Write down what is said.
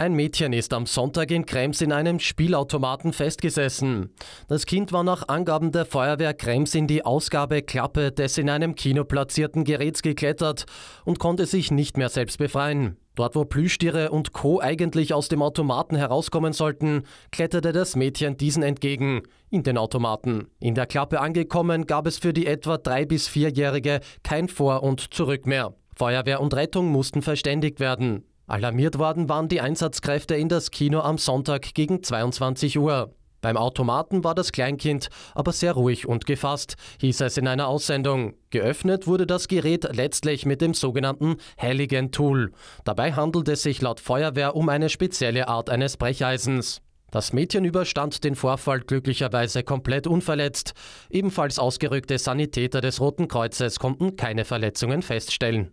Ein Mädchen ist am Sonntag in Krems in einem Spielautomaten festgesessen. Das Kind war nach Angaben der Feuerwehr Krems in die Ausgabeklappe des in einem Kino platzierten Geräts geklettert und konnte sich nicht mehr selbst befreien. Dort, wo Plüschtiere und Co. eigentlich aus dem Automaten herauskommen sollten, kletterte das Mädchen diesen entgegen, in den Automaten. In der Klappe angekommen, gab es für die etwa drei- bis vierjährige kein Vor- und Zurück mehr. Feuerwehr und Rettung mussten verständigt werden. Alarmiert worden waren die Einsatzkräfte in das Kino am Sonntag gegen 22 Uhr. Beim Automaten war das Kleinkind aber sehr ruhig und gefasst, hieß es in einer Aussendung. Geöffnet wurde das Gerät letztlich mit dem sogenannten Heiligen Tool. Dabei handelt es sich laut Feuerwehr um eine spezielle Art eines Brecheisens. Das Mädchen überstand den Vorfall glücklicherweise komplett unverletzt. Ebenfalls ausgerückte Sanitäter des Roten Kreuzes konnten keine Verletzungen feststellen.